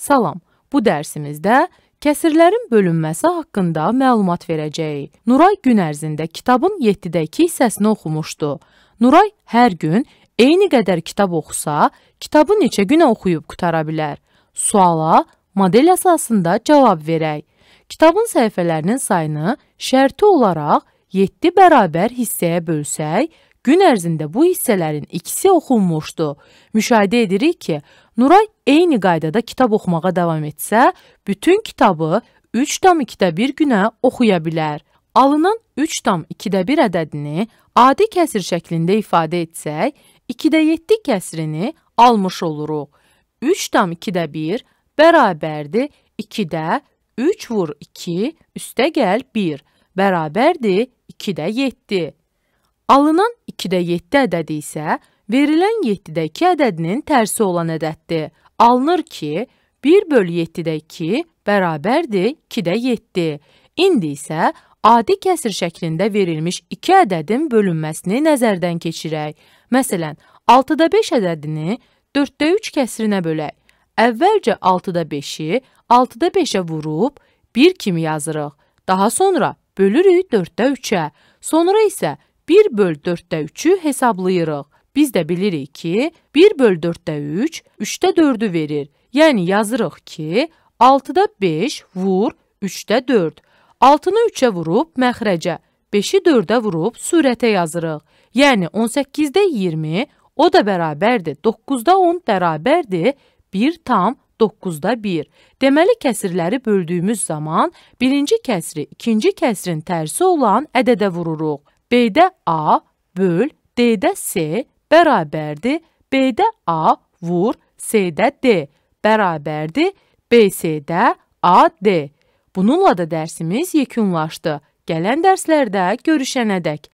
Salam. Bu dərsimizdə kəsirlərin bölünməsi haqqında məlumat verəcəyik. Nuray gün ərzində kitabın 7-də 2 hissəsini oxumuşdu. Nuray hər gün eyni qədər kitab oxusa, kitabı neçə günə oxuyub qutara bilər? Suala model əsasında cavab verək. Kitabın səhifələrinin sayını şərti olaraq 7 bərabər hissəyə bölsək, Gün ərzində bu hissələrin ikisi oxunmuşdu. Müşahidə edirik ki, Nuray eyni qaydada kitab oxumağa davam etsə, bütün kitabı 3,2-1 günə oxuya bilər. Alınan 3,2-1 ədədini adi kəsir şəklində ifadə etsək, 2-7 kəsirini almış oluruq. 3,2-1 bərabərdir 2-də 3 vur 2 üstə gəl 1 bərabərdir 2-də 7. Alınan 2-də 7 ədədi isə verilən 7-də 2 ədədinin tərsi olan ədəddir. Alınır ki, 1 bölü 7-də 2 bərabərdir 2-də 7. İndi isə adi kəsir şəklində verilmiş 2 ədədin bölünməsini nəzərdən keçirək. Məsələn, 6-da 5 ədədini 4-də 3 kəsirinə bölək. Əvvəlcə 6-da 5-i 6-da 5-ə vurub 1 kimi yazırıq. Daha sonra bölürük 4-də 3-ə. Sonra isə 1 böl 4-də 3-ü hesablayırıq. Biz də bilirik ki, 1 böl 4-də 3, 3-də 4-ü verir. Yəni yazırıq ki, 6-da 5 vur 3-də 4. 6-nı 3-ə vurub məxrəcə, 5-i 4-ə vurub sürətə yazırıq. Yəni 18-də 20, o da bərabərdir. 9-da 10 bərabərdir 1 tam 9-da 1. Deməli, kəsirləri böldüyümüz zaman birinci kəsri ikinci kəsrin tərsi olan ədədə vururuq B-də A böl D-də S bərabərdir B-də A vur C-də D bərabərdir B-C-də A-D. Bununla da dərsimiz yekunlaşdı. Gələn dərslərdə görüşənədək.